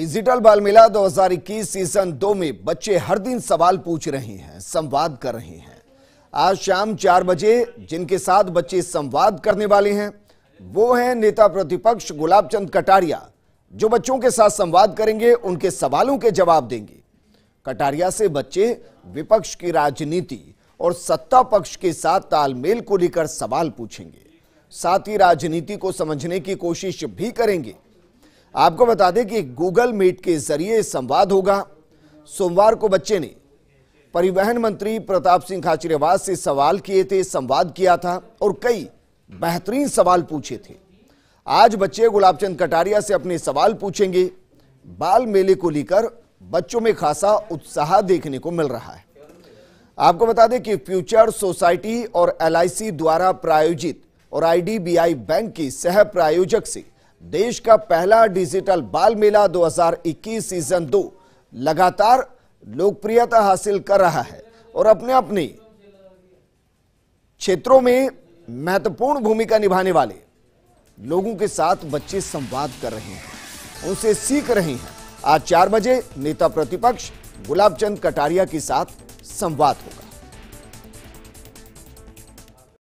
digital बाल मेला 2021 season दो में बच्चे हर दिन सवाल पूछ रहे हैं संवाद कर रहे हैं आज शाम चार बजे जिनके साथ बच्चे संवाद करने वाले हैं वो हैं नेता प्रतिपक्ष गुलाब चंद कटारिया जो बच्चों के साथ संवाद करेंगे उनके सवालों के जवाब देंगे कटारिया से बच्चे विपक्ष की राजनीति और सत्ता पक्ष के साथ तालमेल को लेकर सवाल पूछेंगे साथ ही राजनीति को समझने की कोशिश भी करेंगे आपको बता दें कि गूगल मीट के जरिए संवाद होगा सोमवार को बच्चे ने परिवहन मंत्री प्रताप सिंह खाचरेवास से सवाल किए थे संवाद किया था और कई बेहतरीन सवाल पूछे थे आज बच्चे गुलाबचंद कटारिया से अपने सवाल पूछेंगे बाल मेले को लेकर बच्चों में खासा उत्साह देखने को मिल रहा है आपको बता दें कि फ्यूचर सोसाइटी और एलआईसी द्वारा प्रायोजित और आईडीबीआई बैंक के सह प्रायोजक से देश का पहला डिजिटल बाल मेला 2021 सीजन दो लगातार लोकप्रियता हासिल कर रहा है और अपने अपने क्षेत्रों में महत्वपूर्ण भूमिका निभाने वाले लोगों के साथ बच्चे संवाद कर रहे हैं उनसे सीख रहे हैं आज चार बजे नेता प्रतिपक्ष गुलाब चंद कटारिया के साथ संवाद होगा